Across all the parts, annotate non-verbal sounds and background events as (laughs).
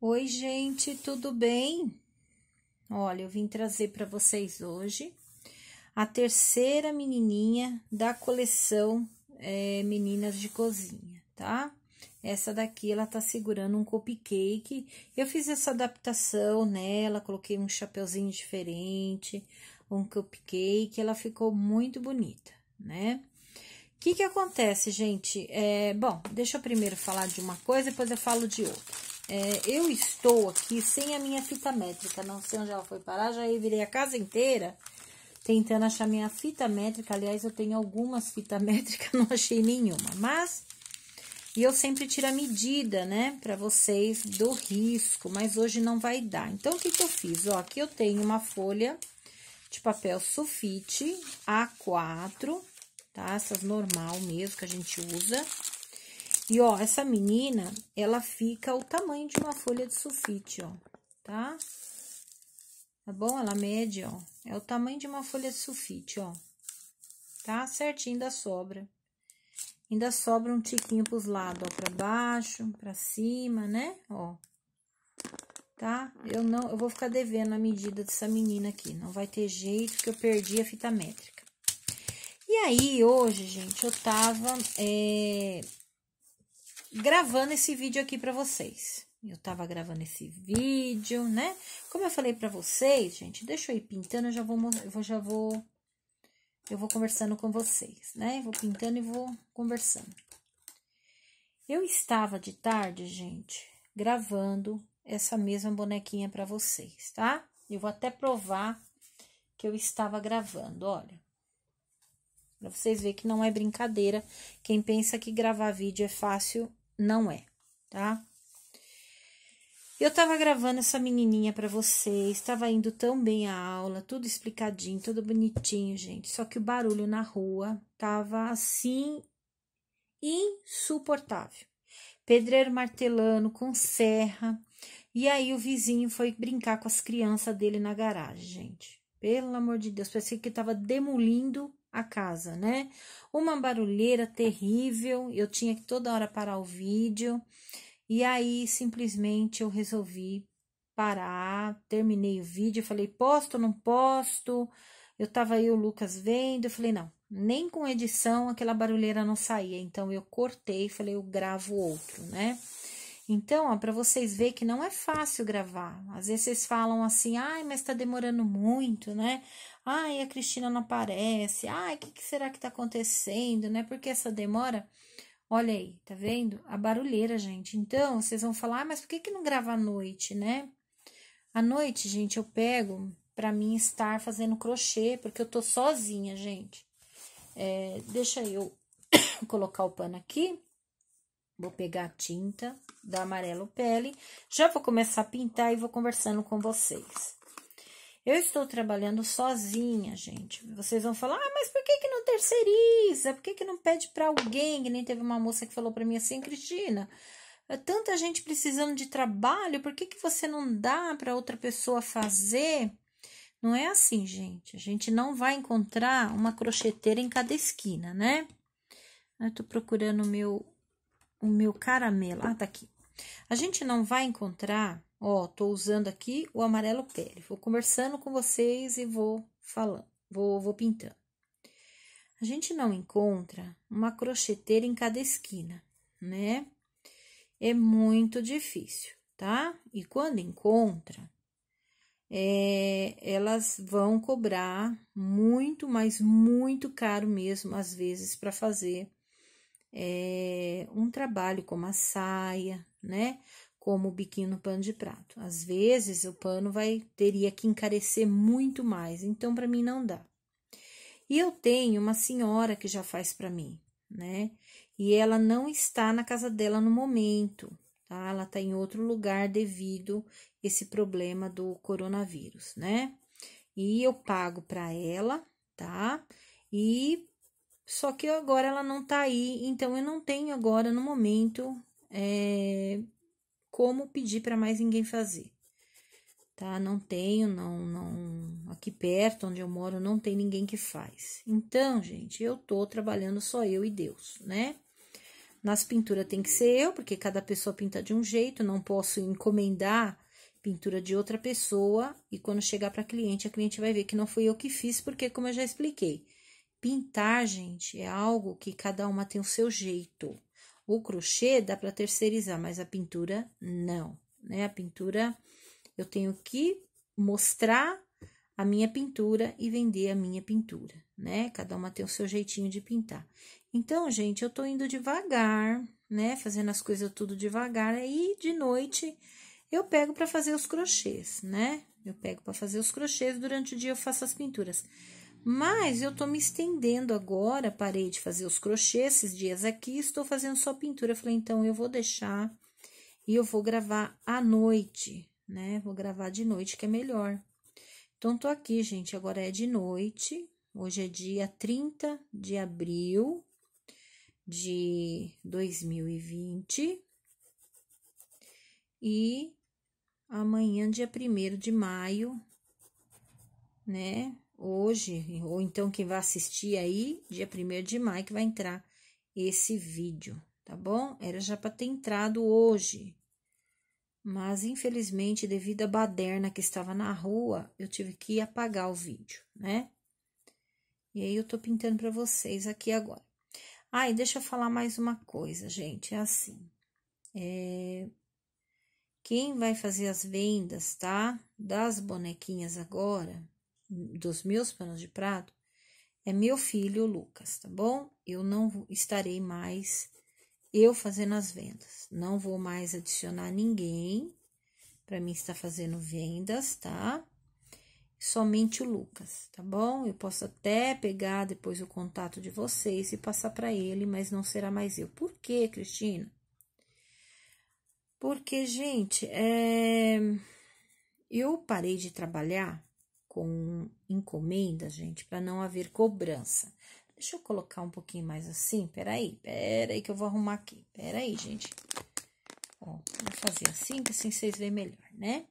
Oi, gente, tudo bem? Olha, eu vim trazer para vocês hoje a terceira menininha da coleção é, Meninas de Cozinha, tá? Essa daqui, ela tá segurando um cupcake. Eu fiz essa adaptação nela, coloquei um chapeuzinho diferente, um cupcake, ela ficou muito bonita, né? O que que acontece, gente? É, bom, deixa eu primeiro falar de uma coisa, depois eu falo de outra. É, eu estou aqui sem a minha fita métrica, não sei onde ela foi parar, já virei a casa inteira tentando achar minha fita métrica. Aliás, eu tenho algumas fitas (laughs) métricas, não achei nenhuma, mas... E eu sempre tiro a medida, né, pra vocês do risco, mas hoje não vai dar. Então, o que que eu fiz? Ó, aqui eu tenho uma folha de papel sulfite A4, tá? Essas normal mesmo que a gente usa. E, ó, essa menina, ela fica o tamanho de uma folha de sulfite, ó, tá? Tá bom? Ela mede, ó, é o tamanho de uma folha de sulfite, ó. Tá certinho, ainda sobra. Ainda sobra um tiquinho pros lados, ó, pra baixo, pra cima, né? Ó. Tá? Eu não, eu vou ficar devendo a medida dessa menina aqui. Não vai ter jeito que eu perdi a fita métrica. E aí, hoje, gente, eu tava é, gravando esse vídeo aqui para vocês. Eu tava gravando esse vídeo, né? Como eu falei para vocês, gente, deixa eu ir pintando, eu já vou, eu já vou, eu vou conversando com vocês, né? Vou pintando e vou conversando. Eu estava de tarde, gente, gravando essa mesma bonequinha para vocês, tá? Eu vou até provar que eu estava gravando, olha. Pra vocês verem que não é brincadeira. Quem pensa que gravar vídeo é fácil, não é, tá? Eu tava gravando essa menininha para vocês, tava indo tão bem a aula, tudo explicadinho, tudo bonitinho, gente. Só que o barulho na rua tava assim insuportável. Pedreiro martelando com serra. E aí o vizinho foi brincar com as crianças dele na garagem, gente. Pelo amor de Deus, parecia que tava demolindo a casa, né? Uma barulheira terrível, eu tinha que toda hora parar o vídeo. E aí simplesmente eu resolvi parar, terminei o vídeo, falei: "Posto, não posto". Eu tava aí o Lucas vendo, eu falei: "Não, nem com edição aquela barulheira não saía". Então eu cortei, falei: "Eu gravo outro", né? Então, ó, para vocês verem que não é fácil gravar. Às vezes vocês falam assim, ai, mas tá demorando muito, né? Ai, a Cristina não aparece. Ai, o que, que, será que tá acontecendo, né? Porque essa demora. Olha aí, tá vendo? A barulheira, gente. Então, vocês vão falar, ah, mas por que, que não grava à noite, né? À noite, gente, eu pego para mim estar fazendo crochê, porque eu tô sozinha, gente. É, deixa eu (coughs) colocar o pano aqui. Vou pegar a tinta da Amarelo Pele. Já vou começar a pintar e vou conversando com vocês. Eu estou trabalhando sozinha, gente. Vocês vão falar, ah, mas por que, que não terceiriza? Por que, que não pede para alguém? Que nem teve uma moça que falou para mim assim, Cristina, é tanta gente precisando de trabalho, por que, que você não dá para outra pessoa fazer? Não é assim, gente. A gente não vai encontrar uma crocheteira em cada esquina, né? Eu tô procurando o meu, o meu caramelo. Ah, tá aqui. A gente não vai encontrar Ó, tô usando aqui o amarelo pele. Vou conversando com vocês e vou falando, vou, vou pintando. A gente não encontra uma crocheteira em cada esquina, né? É muito difícil, tá? E quando encontra, é, elas vão cobrar muito, mas muito caro mesmo, às vezes, para fazer é, um trabalho como a saia, né? como o biquinho no pano de prato. Às vezes o pano vai teria que encarecer muito mais, então para mim não dá. E eu tenho uma senhora que já faz para mim, né? E ela não está na casa dela no momento, tá? Ela está em outro lugar devido esse problema do coronavírus, né? E eu pago para ela, tá? E só que agora ela não tá aí, então eu não tenho agora no momento é, como pedir para mais ninguém fazer. Tá? Não tenho, não, não, aqui perto onde eu moro não tem ninguém que faz. Então, gente, eu tô trabalhando só eu e Deus, né? Nas pinturas tem que ser eu, porque cada pessoa pinta de um jeito, não posso encomendar pintura de outra pessoa e quando chegar para cliente, a cliente vai ver que não foi eu que fiz, porque como eu já expliquei, pintar, gente, é algo que cada uma tem o seu jeito. O crochê dá para terceirizar, mas a pintura não, né? A pintura eu tenho que mostrar a minha pintura e vender a minha pintura, né? Cada uma tem o seu jeitinho de pintar. Então, gente, eu tô indo devagar, né? Fazendo as coisas tudo devagar. Aí, de noite, eu pego para fazer os crochês, né? Eu pego para fazer os crochês, durante o dia eu faço as pinturas. Mas eu estou me estendendo agora, parei de fazer os crochês esses dias aqui, estou fazendo só pintura. falei, então eu vou deixar e eu vou gravar à noite, né? Vou gravar de noite que é melhor. Então, tô aqui, gente, agora é de noite. Hoje é dia 30 de abril de 2020. E amanhã, dia 1 de maio, né? hoje, ou então quem vai assistir aí, dia 1 de maio, que vai entrar esse vídeo, tá bom? Era já para ter entrado hoje. Mas, infelizmente, devido à baderna que estava na rua, eu tive que apagar o vídeo, né? E aí, eu tô pintando para vocês aqui agora. Ah, e deixa eu falar mais uma coisa, gente. É assim. É... Quem vai fazer as vendas, tá? Das bonequinhas agora, dos meus panos de prato é meu filho Lucas, tá bom? Eu não estarei mais eu fazendo as vendas. Não vou mais adicionar ninguém para mim estar fazendo vendas, tá? Somente o Lucas, tá bom? Eu posso até pegar depois o contato de vocês e passar para ele, mas não será mais eu. Por quê, Cristina? Porque, gente, é... eu parei de trabalhar com encomenda, gente, para não haver cobrança. Deixa eu colocar um pouquinho mais assim. Peraí, peraí que eu vou arrumar aqui. Peraí, gente. Ó, vou fazer assim, que assim vocês veem melhor, né?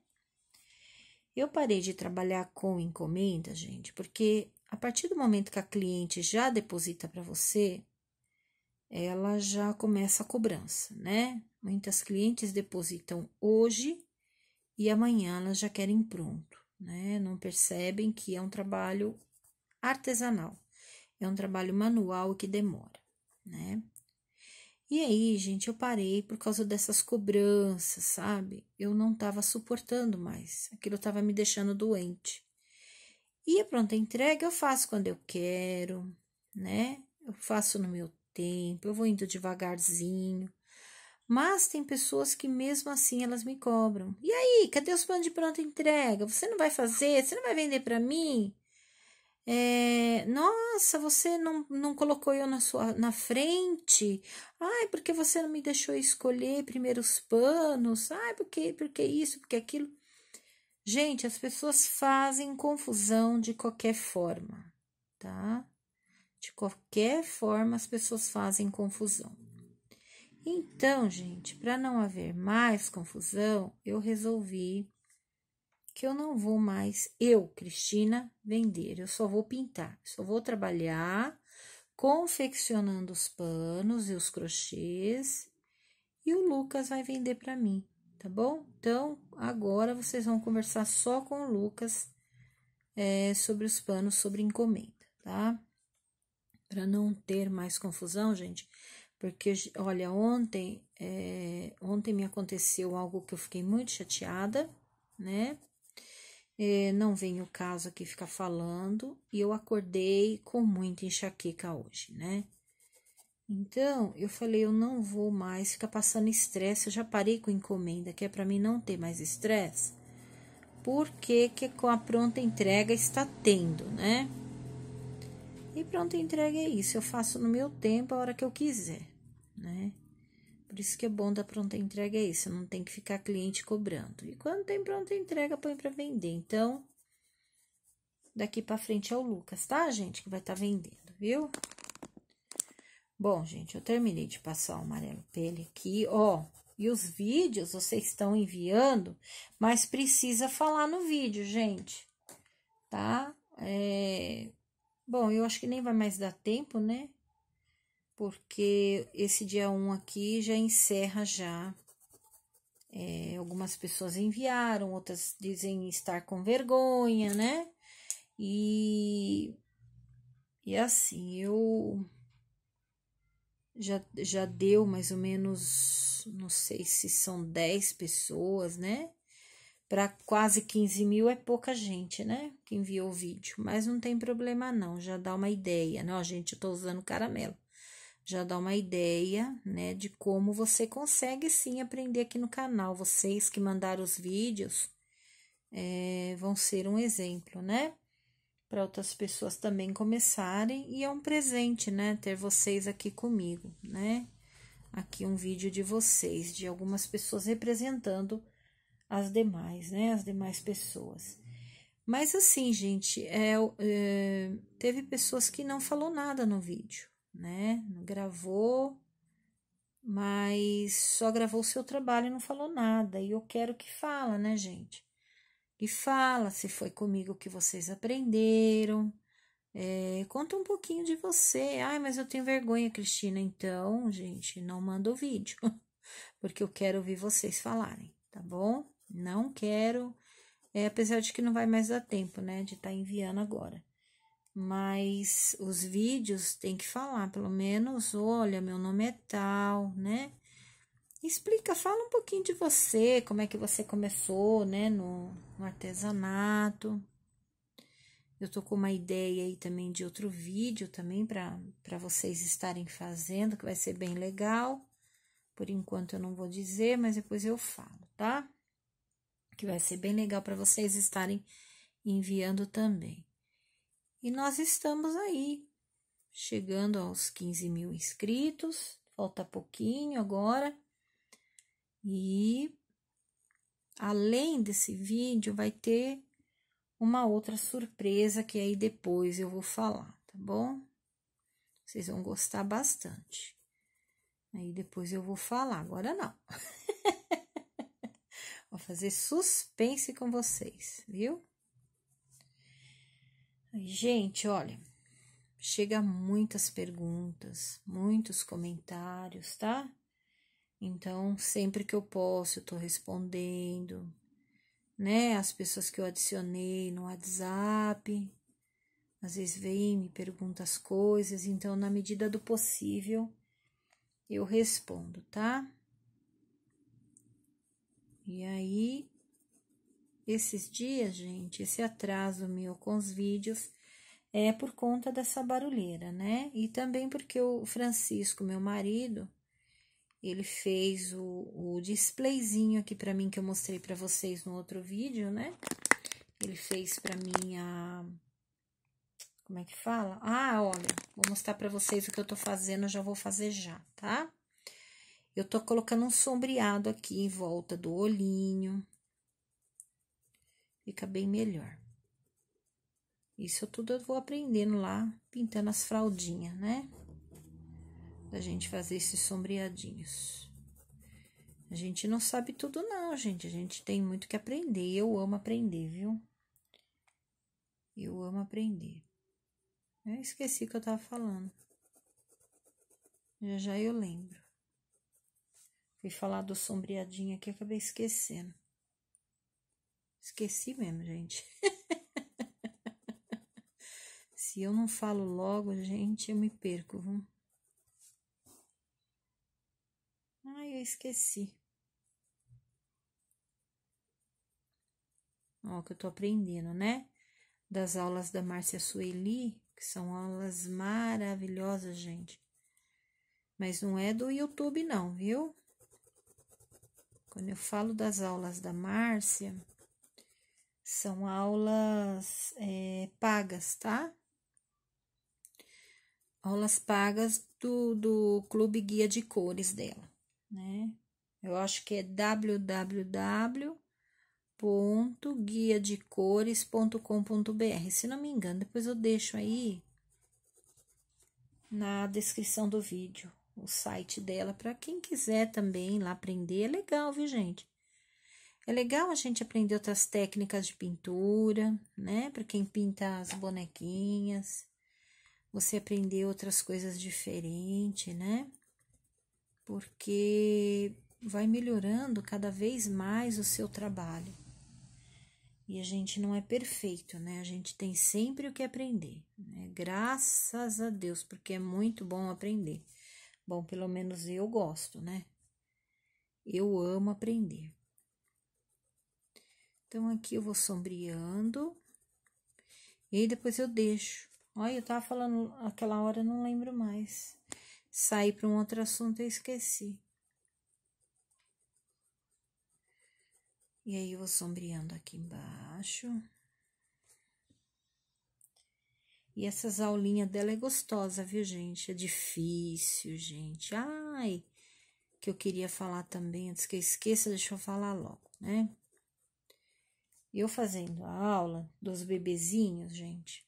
Eu parei de trabalhar com encomenda, gente, porque a partir do momento que a cliente já deposita para você, ela já começa a cobrança, né? Muitas clientes depositam hoje e amanhã elas já querem pronto né? Não percebem que é um trabalho artesanal, é um trabalho manual que demora, né? E aí, gente, eu parei por causa dessas cobranças, sabe? Eu não estava suportando mais, aquilo estava me deixando doente. E é a pronta entrega eu faço quando eu quero, né? Eu faço no meu tempo, eu vou indo devagarzinho. Mas tem pessoas que mesmo assim elas me cobram. E aí, cadê os planos de pronta entrega? Você não vai fazer? Você não vai vender para mim? É, nossa, você não, não colocou eu na sua na frente. Ai, porque você não me deixou escolher primeiros panos? Ai, porque porque isso, porque aquilo. Gente, as pessoas fazem confusão de qualquer forma, tá? De qualquer forma as pessoas fazem confusão. Então, gente, para não haver mais confusão, eu resolvi que eu não vou mais, eu, Cristina, vender, eu só vou pintar, só vou trabalhar confeccionando os panos e os crochês e o Lucas vai vender para mim, tá bom? Então, agora vocês vão conversar só com o Lucas é, sobre os panos, sobre encomenda, tá? Para não ter mais confusão, gente, porque, olha, ontem, é, ontem me aconteceu algo que eu fiquei muito chateada, né? É, não vem o caso aqui ficar falando, e eu acordei com muita enxaqueca hoje, né? Então, eu falei, eu não vou mais ficar passando estresse, eu já parei com encomenda, que é para mim não ter mais estresse. porque que com a pronta entrega está tendo, né? E pronto, entregue é isso. Eu faço no meu tempo, a hora que eu quiser, né? Por isso que é bom da pronta entrega é isso, não tem que ficar cliente cobrando. E quando tem pronta entrega, põe para vender. Então, daqui para frente é o Lucas, tá, gente, que vai estar tá vendendo, viu? Bom, gente, eu terminei de passar o amarelo pele aqui, ó. E os vídeos vocês estão enviando, mas precisa falar no vídeo, gente, tá? É, Bom, eu acho que nem vai mais dar tempo, né? Porque esse dia 1 aqui já encerra já. É, algumas pessoas enviaram, outras dizem estar com vergonha, né? E, e assim, eu já, já deu mais ou menos, não sei se são 10 pessoas, né? Para quase 15 mil é pouca gente, né? Que enviou o vídeo. Mas não tem problema, não. Já dá uma ideia, né? Ó, gente, eu tô usando caramelo. Já dá uma ideia, né? De como você consegue sim aprender aqui no canal. Vocês que mandaram os vídeos é, vão ser um exemplo, né? Para outras pessoas também começarem. E é um presente, né? Ter vocês aqui comigo, né? Aqui um vídeo de vocês, de algumas pessoas representando as demais, né? As demais pessoas. Mas assim, gente, é, é, teve pessoas que não falou nada no vídeo, né? Gravou, mas só gravou o seu trabalho e não falou nada. E eu quero que fala, né, gente? Que fala se foi comigo que vocês aprenderam. É, conta um pouquinho de você. Ai, mas eu tenho vergonha, Cristina. Então, gente, não manda o vídeo, (laughs) porque eu quero ouvir vocês falarem, tá bom? Não quero, é, apesar de que não vai mais dar tempo, né, de estar tá enviando agora. Mas os vídeos tem que falar, pelo menos, olha, meu nome é tal, né? Explica, fala um pouquinho de você, como é que você começou, né, no, no artesanato. Eu tô com uma ideia aí também de outro vídeo também para vocês estarem fazendo, que vai ser bem legal. Por enquanto eu não vou dizer, mas depois eu falo, tá? que vai ser bem legal para vocês estarem enviando também. E nós estamos aí, chegando aos 15 mil inscritos, falta pouquinho agora. E além desse vídeo, vai ter uma outra surpresa que aí depois eu vou falar, tá bom? Vocês vão gostar bastante. Aí depois eu vou falar, agora não. (laughs) Vou fazer suspense com vocês, viu? Gente, olha, chega muitas perguntas, muitos comentários, tá? Então, sempre que eu posso, eu tô respondendo, né? As pessoas que eu adicionei no WhatsApp, às vezes vem, me pergunta as coisas, então, na medida do possível, eu respondo, tá? E aí, esses dias, gente, esse atraso meu com os vídeos é por conta dessa barulheira, né? E também porque o Francisco, meu marido, ele fez o, o displayzinho aqui para mim que eu mostrei para vocês no outro vídeo, né? Ele fez para mim a como é que fala? Ah, olha, vou mostrar para vocês o que eu tô fazendo, já vou fazer já, tá? Eu tô colocando um sombreado aqui em volta do olhinho. Fica bem melhor. Isso tudo eu vou aprendendo lá, pintando as fraldinhas, né? Da gente fazer esses sombreadinhos. A gente não sabe tudo, não, gente. A gente tem muito que aprender. Eu amo aprender, viu? Eu amo aprender. Eu esqueci o que eu tava falando. Já já eu lembro. Fui falar do sombreadinho aqui, acabei esquecendo. Esqueci mesmo, gente. (laughs) Se eu não falo logo, gente, eu me perco, viu? Ai, eu esqueci. Ó, que eu tô aprendendo, né? Das aulas da Márcia Sueli, que são aulas maravilhosas, gente. Mas não é do YouTube, não, viu? Quando eu falo das aulas da Márcia, são aulas é, pagas, tá? Aulas pagas do, do Clube Guia de Cores dela, né? Eu acho que é www.guiadecores.com.br, se não me engano. Depois eu deixo aí na descrição do vídeo o site dela para quem quiser também lá aprender. É legal, viu, gente? É legal a gente aprender outras técnicas de pintura, né? Para quem pinta as bonequinhas, você aprender outras coisas diferentes, né? Porque vai melhorando cada vez mais o seu trabalho. E a gente não é perfeito, né? A gente tem sempre o que aprender. Né? Graças a Deus, porque é muito bom aprender. Bom, pelo menos eu gosto, né? Eu amo aprender. Então, aqui eu vou sombreando. E depois eu deixo. Olha, eu tava falando aquela hora, não lembro mais. Saí para um outro assunto e esqueci. E aí eu vou sombreando aqui embaixo. E essas aulinhas dela é gostosa, viu, gente? É difícil, gente. Ai, que eu queria falar também, antes que eu esqueça, deixa eu falar logo, né? Eu fazendo a aula dos bebezinhos, gente,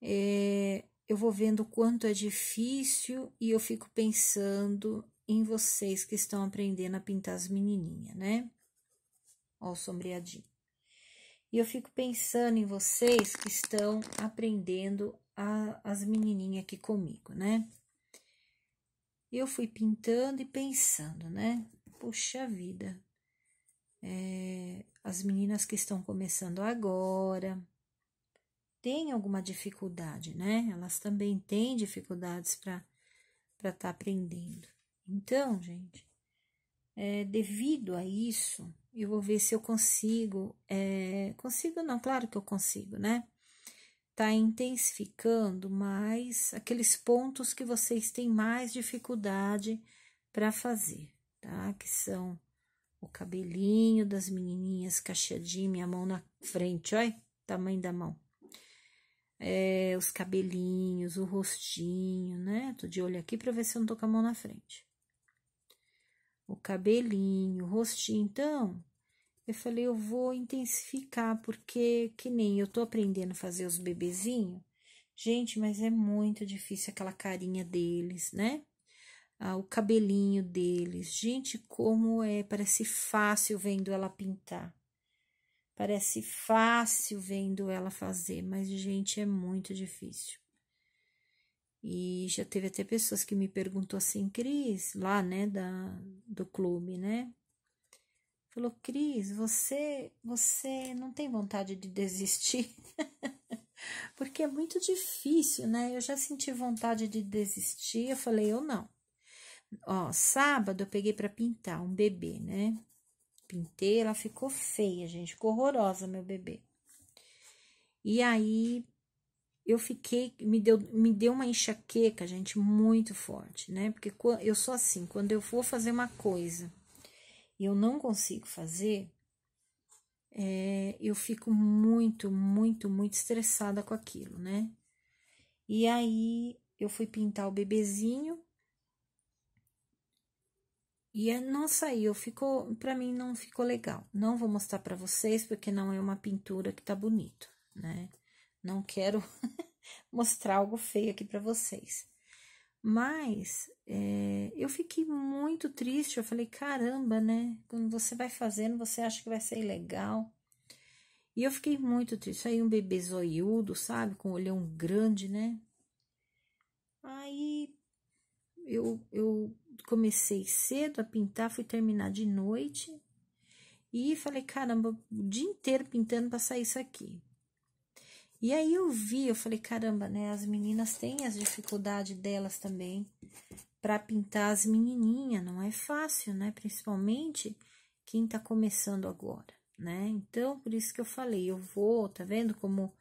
é, eu vou vendo o quanto é difícil e eu fico pensando em vocês que estão aprendendo a pintar as menininhas, né? Ó, o sombreadinho. E eu fico pensando em vocês que estão aprendendo a, as menininhas aqui comigo, né? Eu fui pintando e pensando, né? Puxa vida, é, as meninas que estão começando agora têm alguma dificuldade, né? Elas também têm dificuldades para estar tá aprendendo. Então, gente, é, devido a isso, eu vou ver se eu consigo. É, consigo, não, claro que eu consigo, né? Tá intensificando mais aqueles pontos que vocês têm mais dificuldade para fazer, tá? Que são o cabelinho das menininhas cacheadinho, minha mão na frente, olha, tamanho da mão. É, os cabelinhos, o rostinho, né? Tô de olho aqui para ver se eu não tô com a mão na frente o cabelinho, o rostinho. Então, eu falei, eu vou intensificar, porque que nem eu tô aprendendo a fazer os bebezinhos. Gente, mas é muito difícil aquela carinha deles, né? Ah, o cabelinho deles. Gente, como é, parece fácil vendo ela pintar. Parece fácil vendo ela fazer, mas gente, é muito difícil. E já teve até pessoas que me perguntou assim, Cris, lá, né, da, do clube, né? Falou, Cris, você, você não tem vontade de desistir? (laughs) Porque é muito difícil, né? Eu já senti vontade de desistir, eu falei, eu não. Ó, sábado eu peguei para pintar um bebê, né? Pintei, ela ficou feia, gente, ficou horrorosa meu bebê. E aí eu fiquei, me deu, me deu uma enxaqueca, gente, muito forte, né? Porque eu sou assim, quando eu vou fazer uma coisa e eu não consigo fazer, é, eu fico muito, muito, muito estressada com aquilo, né? E aí eu fui pintar o bebezinho e é, não saiu, ficou, para mim não ficou legal. Não vou mostrar para vocês porque não é uma pintura que tá bonito, né? Não quero (laughs) mostrar algo feio aqui para vocês. Mas é, eu fiquei muito triste. Eu falei, caramba, né? Quando você vai fazendo, você acha que vai ser legal. E eu fiquei muito triste. Aí um bebê zoiudo, sabe? Com um olhão grande, né? Aí eu, eu comecei cedo a pintar, fui terminar de noite. E falei, caramba, o dia inteiro pintando para sair isso aqui. E aí eu vi, eu falei, caramba, né? As meninas têm as dificuldades delas também para pintar as menininhas, não é fácil, né? Principalmente quem tá começando agora, né? Então, por isso que eu falei, eu vou, tá vendo como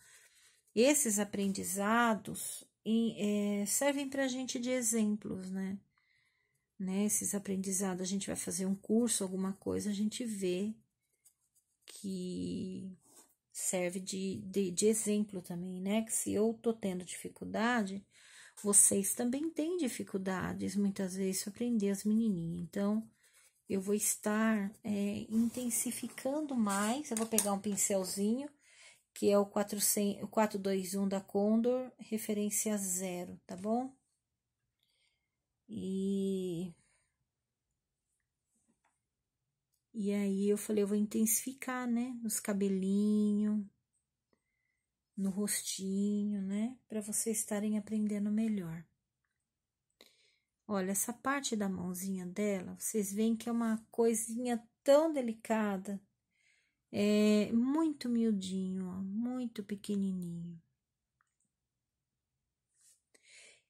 esses aprendizados em, é, servem para a gente de exemplos, né? né? Esses aprendizados, a gente vai fazer um curso, alguma coisa, a gente vê que serve de, de, de exemplo também, né? Que se eu tô tendo dificuldade, vocês também têm dificuldades, muitas vezes, para aprender as menininhas. Então, eu vou estar é, intensificando mais. Eu vou pegar um pincelzinho, que é o, 400, 421 da Condor, referência zero, tá bom? E E aí eu falei, eu vou intensificar, né? Nos cabelinhos, no rostinho, né? Para vocês estarem aprendendo melhor. Olha, essa parte da mãozinha dela, vocês veem que é uma coisinha tão delicada. É muito miudinho, ó, muito pequenininho.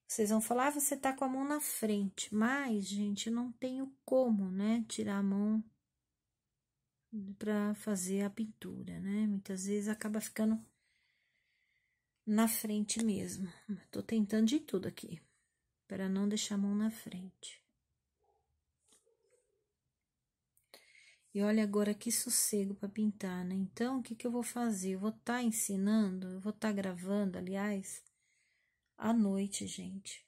Vocês vão falar, ah, você tá com a mão na frente, mas, gente, eu não tenho como, né? Tirar a mão para fazer a pintura, né? Muitas vezes acaba ficando na frente mesmo. Tô tentando de tudo aqui, para não deixar a mão na frente. E olha agora que sossego para pintar, né? Então, o que, que eu vou fazer? Eu vou estar tá ensinando, eu vou estar tá gravando, aliás, à noite, gente.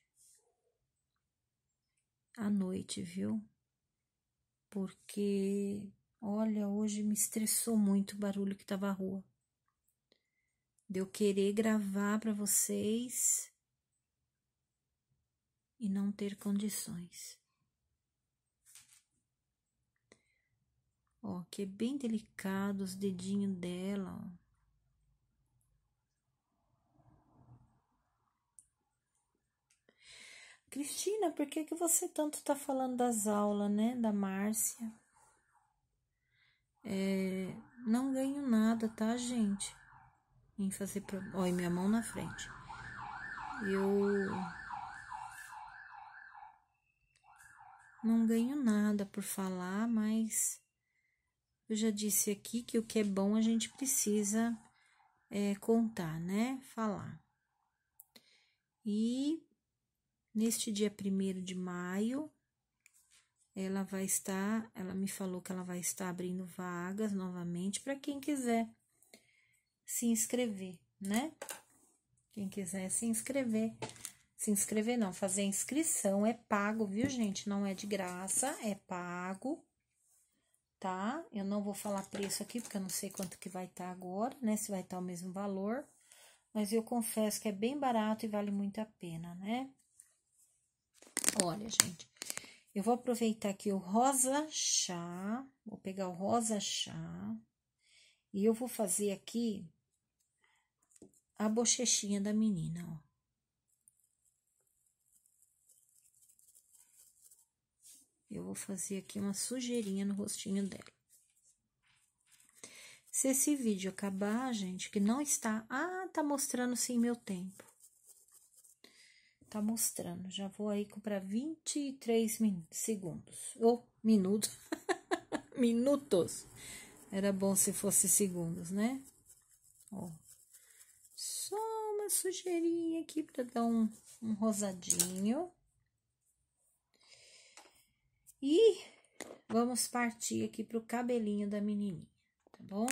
À noite, viu? Porque Olha, hoje me estressou muito o barulho que tava à rua. De eu querer gravar para vocês e não ter condições. Ó, que é bem delicado os dedinhos dela, ó. Cristina, por que, que você tanto tá falando das aulas, né? Da Márcia. É, não ganho nada, tá, gente? Em fazer. Pro... Olha, minha mão na frente. Eu. Não ganho nada por falar, mas. Eu já disse aqui que o que é bom a gente precisa é, contar, né? Falar. E neste dia 1 de maio, ela vai estar, ela me falou que ela vai estar abrindo vagas novamente para quem quiser se inscrever, né? Quem quiser se inscrever. Se inscrever não, fazer a inscrição é pago, viu, gente? Não é de graça, é pago, tá? Eu não vou falar preço aqui, porque eu não sei quanto que vai estar tá agora, né? Se vai estar tá o mesmo valor. Mas eu confesso que é bem barato e vale muito a pena, né? Olha, gente, eu vou aproveitar aqui o rosa chá, vou pegar o rosa chá e eu vou fazer aqui a bochechinha da menina, ó. Eu vou fazer aqui uma sujeirinha no rostinho dela. Se esse vídeo acabar, gente, que não está... Ah, tá mostrando sim meu tempo tá mostrando. Já vou aí para 23 min segundos. Ou oh, minutos. (laughs) minutos. Era bom se fosse segundos, né? Ó. Só uma sujeirinha aqui para dar um, um rosadinho. E vamos partir aqui pro cabelinho da menininha, tá bom?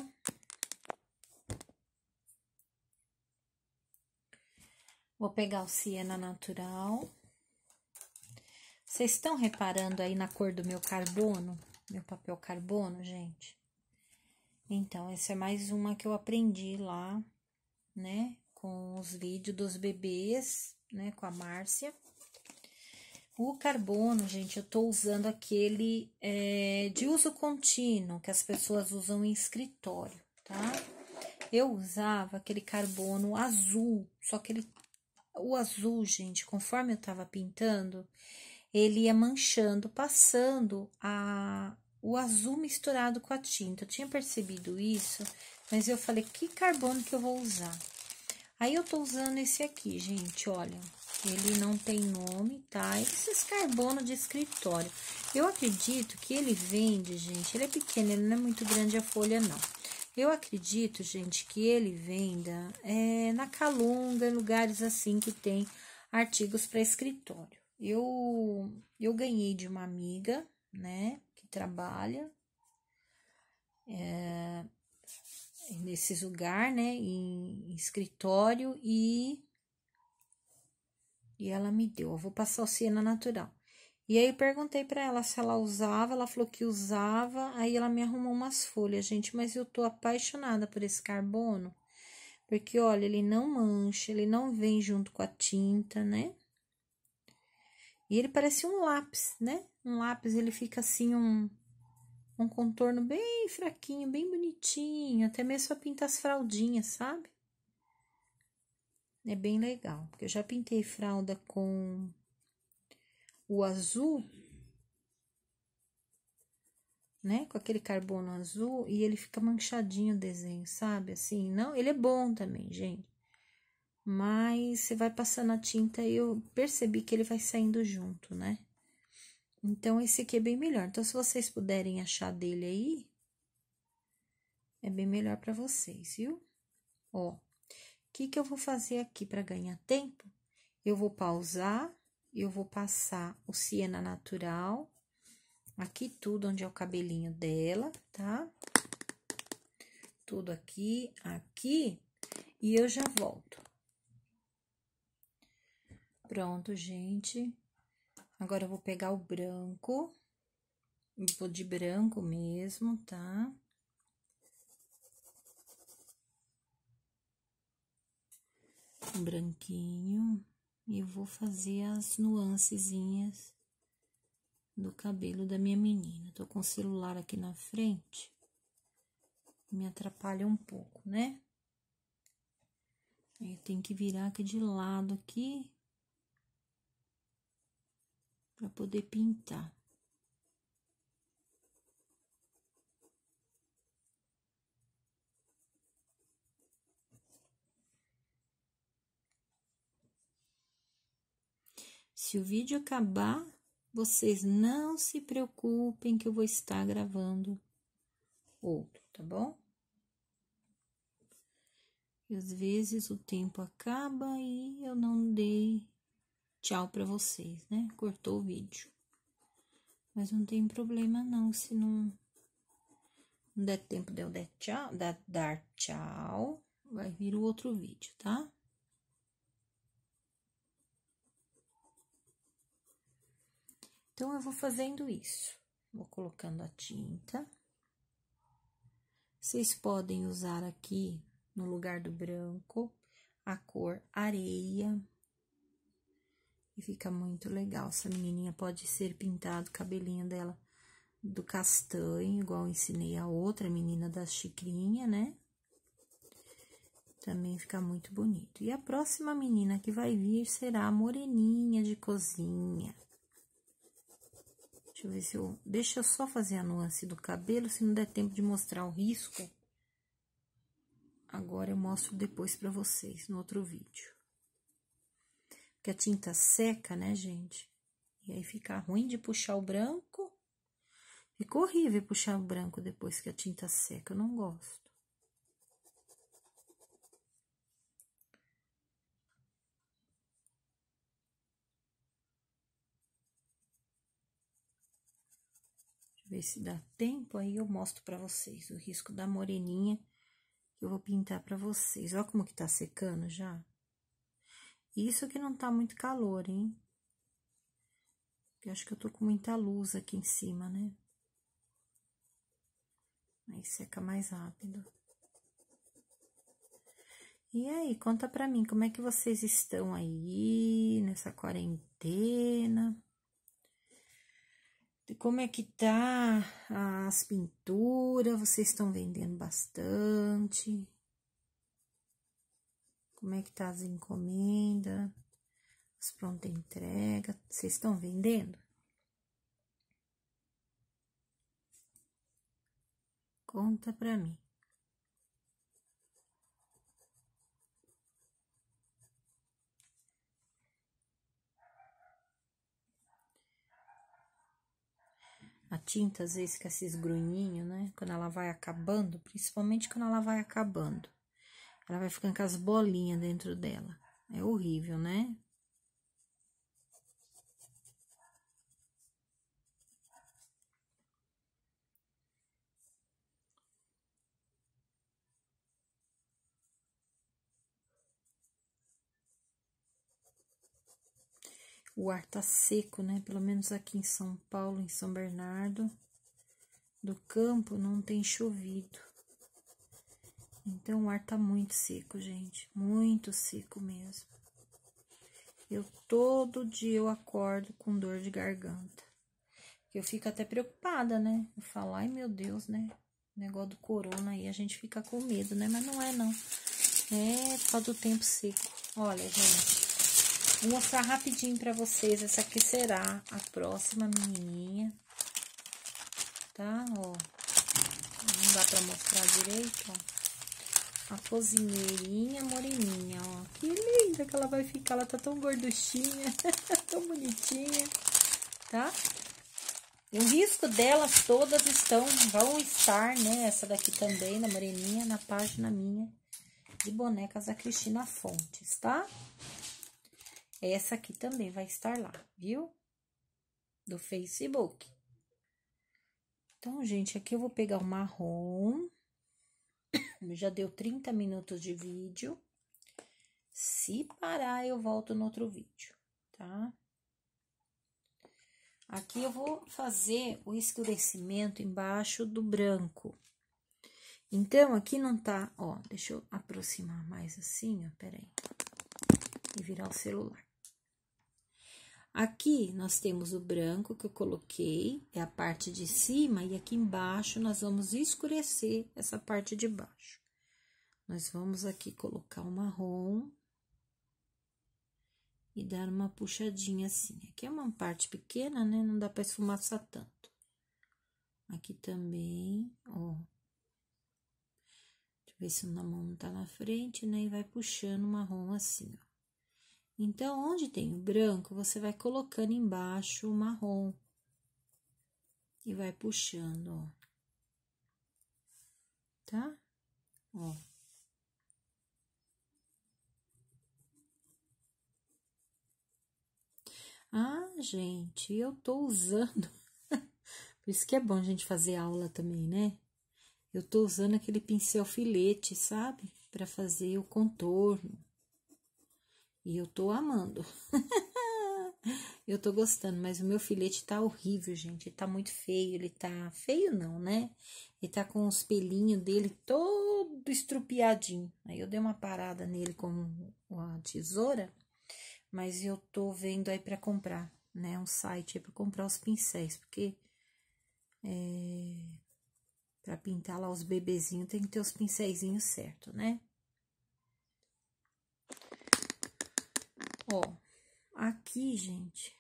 Vou pegar o siena natural. Vocês estão reparando aí na cor do meu carbono? Meu papel carbono, gente? Então, essa é mais uma que eu aprendi lá, né? Com os vídeos dos bebês, né? Com a Márcia. O carbono, gente, eu tô usando aquele é, de uso contínuo que as pessoas usam em escritório, tá? Eu usava aquele carbono azul, só que ele o azul, gente, conforme eu estava pintando, ele ia manchando, passando a, o azul misturado com a tinta. Eu tinha percebido isso, mas eu falei, que carbono que eu vou usar? Aí, eu tô usando esse aqui, gente, olha. Ele não tem nome, tá? Esses carbono de escritório. Eu acredito que ele vende, gente, ele é pequeno, ele não é muito grande a folha, não. Eu acredito, gente, que ele venda é, na Calunga, lugares assim que tem artigos para escritório. Eu, eu ganhei de uma amiga, né, que trabalha é, nesses lugares, né, em, em escritório e e ela me deu. Eu vou passar o Siena Natural. E aí perguntei para ela se ela usava, ela falou que usava, aí ela me arrumou umas folhas, gente, mas eu tô apaixonada por esse carbono, porque olha, ele não mancha, ele não vem junto com a tinta, né? E ele parece um lápis, né? Um lápis, ele fica assim um um contorno bem fraquinho, bem bonitinho, até mesmo pra pintar as fraldinhas, sabe? É bem legal, porque eu já pintei fralda com o azul, né? Com aquele carbono azul e ele fica manchadinho o desenho, sabe? Assim, não, ele é bom também, gente. Mas você vai passando a tinta e eu percebi que ele vai saindo junto, né? Então, esse aqui é bem melhor. Então, se vocês puderem achar dele aí, é bem melhor para vocês, viu? Ó, o que, que eu vou fazer aqui para ganhar tempo? Eu vou pausar eu vou passar o siena natural aqui tudo onde é o cabelinho dela, tá? Tudo aqui, aqui, e eu já volto. Pronto, gente. Agora eu vou pegar o branco, vou de branco mesmo, tá? Um branquinho e eu vou fazer as nuancezinhas do cabelo da minha menina. Tô com o celular aqui na frente, me atrapalha um pouco, né? Aí eu tenho que virar aqui de lado aqui para poder pintar. Se o vídeo acabar, vocês não se preocupem que eu vou estar gravando outro, tá bom? E às vezes o tempo acaba e eu não dei tchau para vocês, né? Cortou o vídeo. Mas não tem problema não se não, não der tempo de eu dar tchau, dar, dar tchau, vai vir o outro vídeo, tá? Então, eu vou fazendo isso. Vou colocando a tinta. Vocês podem usar aqui, no lugar do branco, a cor areia. E fica muito legal. Essa menininha pode ser pintado o cabelinho dela do castanho, igual eu ensinei a outra menina da xicrinha, né? Também fica muito bonito. E a próxima menina que vai vir será a moreninha de cozinha. Deixa eu ver se eu... Deixa eu só fazer a nuance do cabelo, se não der tempo de mostrar o risco. Agora eu mostro depois pra vocês, no outro vídeo. Porque a tinta seca, né, gente? E aí fica ruim de puxar o branco. Ficou horrível puxar o branco depois que a tinta seca, eu não gosto. Ver se dá tempo, aí eu mostro pra vocês o risco da moreninha. Que eu vou pintar pra vocês. Olha como que tá secando já. Isso que não tá muito calor, hein? Eu acho que eu tô com muita luz aqui em cima, né? Aí seca mais rápido. E aí, conta pra mim, como é que vocês estão aí nessa quarentena? como é que tá as pinturas? Vocês estão vendendo bastante? Como é que tá as encomendas? As pronta entrega? Vocês estão vendendo? Conta pra mim. A tinta, às vezes, com esses grunhinhos, né? Quando ela vai acabando, principalmente quando ela vai acabando. Ela vai ficando com as bolinhas dentro dela. É horrível, né? O ar tá seco, né? Pelo menos aqui em São Paulo, em São Bernardo, do campo não tem chovido. Então o ar tá muito seco, gente, muito seco mesmo. Eu todo dia eu acordo com dor de garganta. Eu fico até preocupada, né? Eu falo, ai meu Deus, né? O negócio do corona aí, a gente fica com medo, né? Mas não é, não. É por causa do tempo seco. Olha, gente. Vou mostrar rapidinho pra vocês. Essa aqui será a próxima menininha. Tá, ó. Não dá pra mostrar direito, ó. A cozinheirinha moreninha, ó. Que linda que ela vai ficar. Ela tá tão gorduchinha, (laughs) tão bonitinha, tá? E o risco delas todas estão, vão estar, né? Essa daqui também, da moreninha, na página minha de bonecas da Cristina Fontes, tá? Tá? Essa aqui também vai estar lá, viu? Do Facebook. Então, gente, aqui eu vou pegar o marrom. (coughs) Já deu 30 minutos de vídeo. Se parar, eu volto no outro vídeo, tá? Aqui eu vou fazer o escurecimento embaixo do branco. Então, aqui não tá, ó, deixa eu aproximar mais assim, ó, peraí. E virar o celular. Aqui nós temos o branco que eu coloquei, é a parte de cima, e aqui embaixo nós vamos escurecer essa parte de baixo. Nós vamos aqui colocar o marrom e dar uma puxadinha assim. Aqui é uma parte pequena, né? Não dá para esfumaçar tanto. Aqui também, ó. Deixa eu ver se o mão não tá na frente, né? E vai puxando o marrom assim, ó. Então, onde tem o branco, você vai colocando embaixo o marrom e vai puxando, ó. Tá? Ó. Ah, gente, eu tô usando. (laughs) Por isso que é bom a gente fazer aula também, né? Eu tô usando aquele pincel filete, sabe? Para fazer o contorno. E eu tô amando. (laughs) eu tô gostando, mas o meu filete tá horrível, gente. Ele tá muito feio. Ele tá feio, não, né? Ele tá com os pelinhos dele todo estrupiadinho. Aí eu dei uma parada nele com a tesoura, mas eu tô vendo aí para comprar, né? Um site aí pra comprar os pincéis, porque. É, para pintar lá os bebezinhos, tem que ter os pincéis certo, né? Ó, aqui, gente.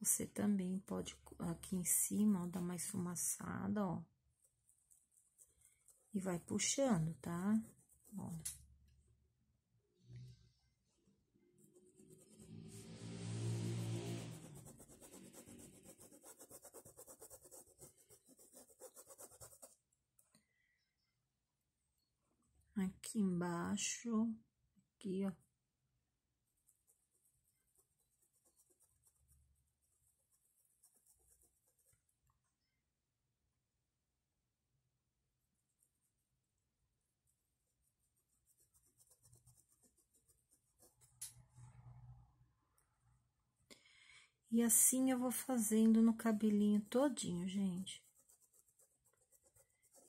Você também pode, aqui em cima, ó, dar uma esfumaçada, ó. E vai puxando, tá? Ó. aqui embaixo, aqui, ó. E assim eu vou fazendo no cabelinho todinho, gente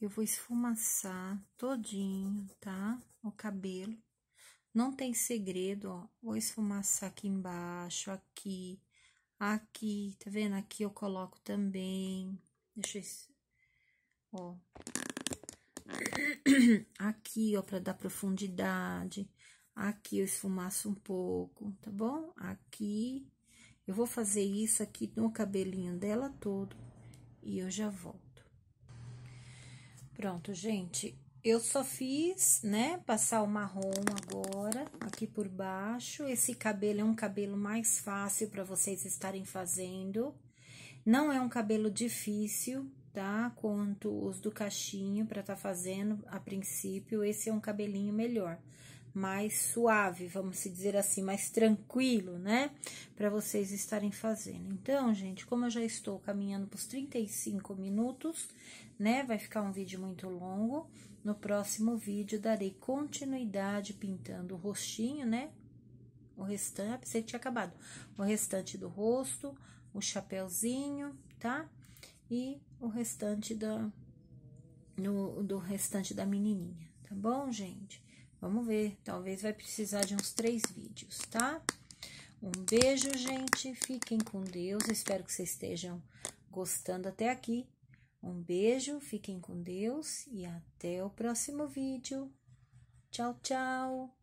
eu vou esfumaçar todinho, tá? O cabelo. Não tem segredo, ó. Vou esfumaçar aqui embaixo, aqui, aqui. Tá vendo? Aqui eu coloco também. Deixa eu... Ó. (clears throat) Aqui, ó, pra dar profundidade. Aqui eu esfumaço um pouco, tá bom? Aqui. Eu vou fazer isso aqui no cabelinho dela todo. E eu já volto. Pronto, gente, eu só fiz, né, passar o marrom agora, aqui por baixo. Esse cabelo é um cabelo mais fácil para vocês estarem fazendo. Não é um cabelo difícil, tá? Quanto os do cachinho para tá fazendo a princípio, esse é um cabelinho melhor mais suave, vamos dizer assim, mais tranquilo, né? Para vocês estarem fazendo. Então, gente, como eu já estou caminhando para os 35 minutos, né? Vai ficar um vídeo muito longo. No próximo vídeo, darei continuidade pintando o rostinho, né? O restante, pensei que tinha acabado. O restante do rosto, o chapéuzinho, tá? E o restante da, no, do restante da menininha, tá bom, gente? Vamos ver, talvez vai precisar de uns três vídeos, tá? Um beijo, gente. Fiquem com Deus. Espero que vocês estejam gostando até aqui. Um beijo, fiquem com Deus e até o próximo vídeo. Tchau, tchau.